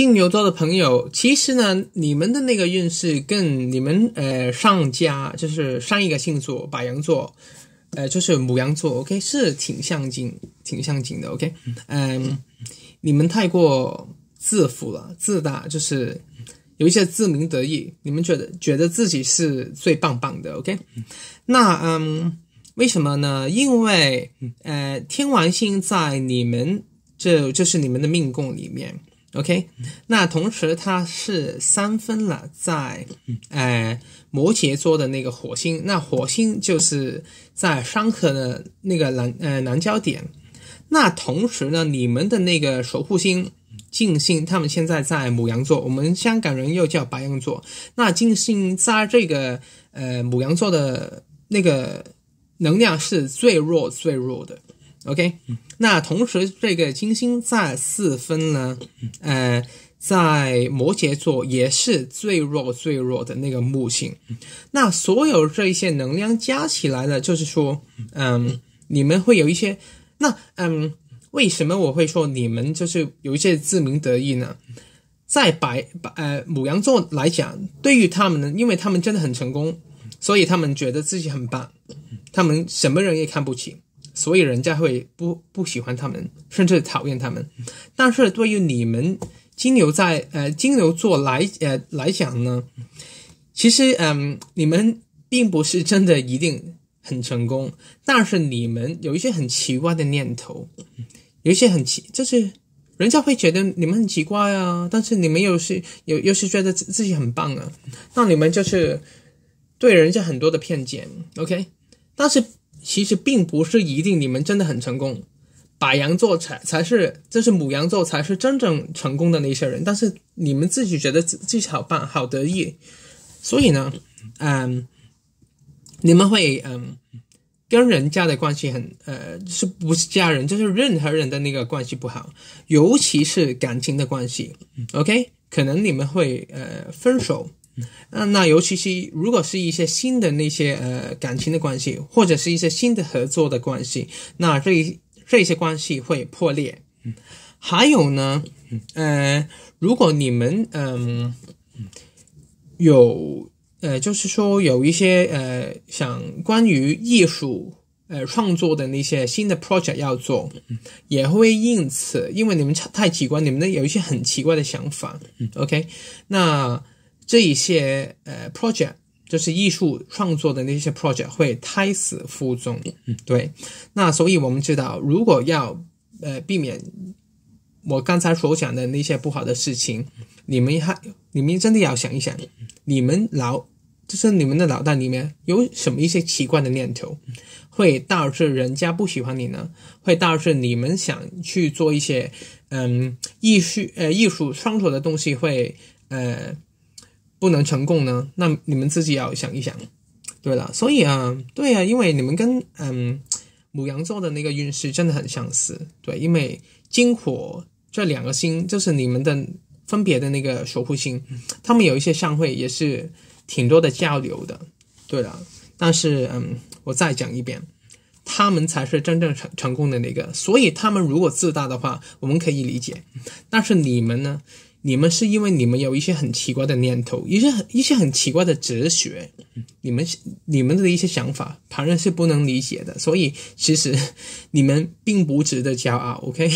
金牛座的朋友，其实呢，你们的那个运势跟你们呃上家就是上一个星座，白羊座，呃就是母羊座，OK 是挺相近，挺相近的，OK，嗯，你们太过自负了，自大就是有一些自鸣得意，你们觉得觉得自己是最棒棒的，OK，那嗯，为什么呢？因为呃天王星在你们这，就是你们的命宫里面。OK，那同时它是三分了，在哎摩羯座的那个火星，那火星就是在商克的那个南呃南焦点。那同时呢，你们的那个守护星金星，他们现在在母羊座，我们香港人又叫白羊座。那金星在这个呃母羊座的那个能量是最弱最弱的。OK，那同时这个金星在四分呢，呃，在摩羯座也是最弱最弱的那个木星。那所有这一些能量加起来呢，就是说，嗯，你们会有一些，那嗯，为什么我会说你们就是有一些自鸣得意呢？在白白呃，母羊座来讲，对于他们呢，因为他们真的很成功，所以他们觉得自己很棒，他们什么人也看不起。所以人家会不不喜欢他们，甚至讨厌他们。但是对于你们金牛在呃金牛座来呃来讲呢，其实嗯，你们并不是真的一定很成功。但是你们有一些很奇怪的念头，有一些很奇，就是人家会觉得你们很奇怪啊。但是你们又是又又是觉得自自己很棒啊。那你们就是对人家很多的偏见。OK。但是其实并不是一定你们真的很成功，白羊座才才是，这是母羊座才是真正成功的那些人。但是你们自己觉得自己好棒、好得意，所以呢，嗯，你们会嗯跟人家的关系很，呃，是不是家人？就是任何人的那个关系不好，尤其是感情的关系。OK，可能你们会呃分手。那那，尤其是如果是一些新的那些呃感情的关系，或者是一些新的合作的关系，那这这些关系会破裂。嗯，还有呢，嗯，如果你们嗯有呃，就是说有一些呃想关于艺术呃创作的那些新的 project 要做，也会因此，因为你们太奇怪，你们呢有一些很奇怪的想法。嗯，OK，那。这一些呃 project，就是艺术创作的那些 project 会胎死腹中。对。那所以我们知道，如果要呃避免我刚才所讲的那些不好的事情，你们还你们真的要想一想，你们脑就是你们的脑袋里面有什么一些奇怪的念头，会导致人家不喜欢你呢？会导致你们想去做一些嗯艺术呃艺术创作的东西会呃。不能成功呢？那你们自己要想一想，对了，所以啊，对啊，因为你们跟嗯，母羊座的那个运势真的很相似，对，因为金火这两个星就是你们的分别的那个守护星，他们有一些相会，也是挺多的交流的，对了，但是嗯，我再讲一遍，他们才是真正成成功的那个，所以他们如果自大的话，我们可以理解，但是你们呢？你们是因为你们有一些很奇怪的念头，一些很一些很奇怪的哲学，你们你们的一些想法，旁人是不能理解的，所以其实你们并不值得骄傲，OK。